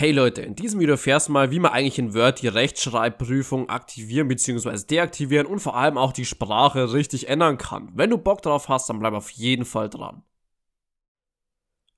Hey Leute, in diesem Video erfährst du mal, wie man eigentlich in Word die Rechtschreibprüfung aktivieren bzw. deaktivieren und vor allem auch die Sprache richtig ändern kann. Wenn du Bock drauf hast, dann bleib auf jeden Fall dran.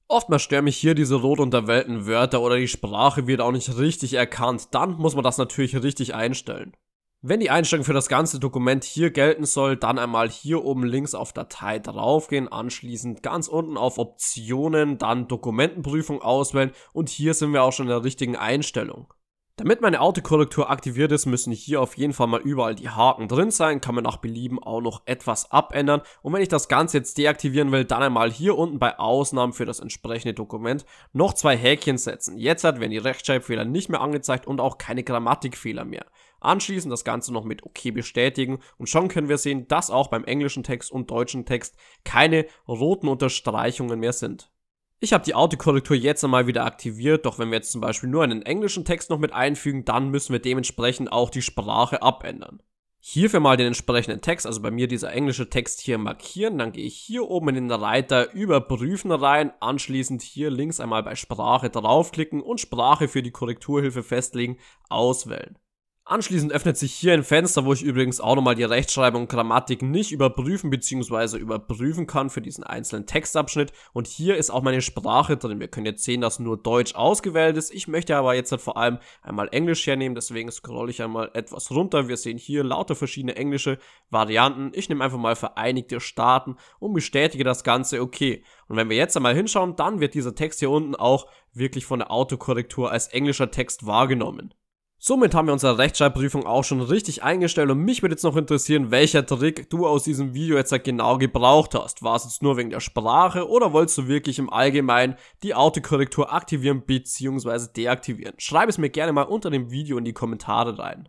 Oftmals stören mich hier diese rot unterwählten Wörter oder die Sprache wird auch nicht richtig erkannt. Dann muss man das natürlich richtig einstellen. Wenn die Einstellung für das ganze Dokument hier gelten soll, dann einmal hier oben links auf Datei draufgehen, anschließend ganz unten auf Optionen, dann Dokumentenprüfung auswählen und hier sind wir auch schon in der richtigen Einstellung. Damit meine Autokorrektur aktiviert ist, müssen hier auf jeden Fall mal überall die Haken drin sein, kann man nach Belieben auch noch etwas abändern und wenn ich das Ganze jetzt deaktivieren will, dann einmal hier unten bei Ausnahmen für das entsprechende Dokument noch zwei Häkchen setzen. Jetzt werden die Rechtschreibfehler nicht mehr angezeigt und auch keine Grammatikfehler mehr. Anschließend das Ganze noch mit OK bestätigen und schon können wir sehen, dass auch beim englischen Text und deutschen Text keine roten Unterstreichungen mehr sind. Ich habe die Autokorrektur jetzt einmal wieder aktiviert, doch wenn wir jetzt zum Beispiel nur einen englischen Text noch mit einfügen, dann müssen wir dementsprechend auch die Sprache abändern. Hierfür mal den entsprechenden Text, also bei mir dieser englische Text hier markieren, dann gehe ich hier oben in den Reiter überprüfen rein, anschließend hier links einmal bei Sprache draufklicken und Sprache für die Korrekturhilfe festlegen, auswählen. Anschließend öffnet sich hier ein Fenster, wo ich übrigens auch nochmal die Rechtschreibung und Grammatik nicht überprüfen bzw. überprüfen kann für diesen einzelnen Textabschnitt. Und hier ist auch meine Sprache drin. Wir können jetzt sehen, dass nur Deutsch ausgewählt ist. Ich möchte aber jetzt halt vor allem einmal Englisch hernehmen, deswegen scroll ich einmal etwas runter. Wir sehen hier lauter verschiedene englische Varianten. Ich nehme einfach mal Vereinigte Staaten und bestätige das Ganze okay. Und wenn wir jetzt einmal hinschauen, dann wird dieser Text hier unten auch wirklich von der Autokorrektur als englischer Text wahrgenommen. Somit haben wir unsere Rechtschreibprüfung auch schon richtig eingestellt und mich würde jetzt noch interessieren, welcher Trick du aus diesem Video jetzt genau gebraucht hast. War es jetzt nur wegen der Sprache oder wolltest du wirklich im Allgemeinen die Autokorrektur aktivieren bzw. deaktivieren? Schreib es mir gerne mal unter dem Video in die Kommentare rein.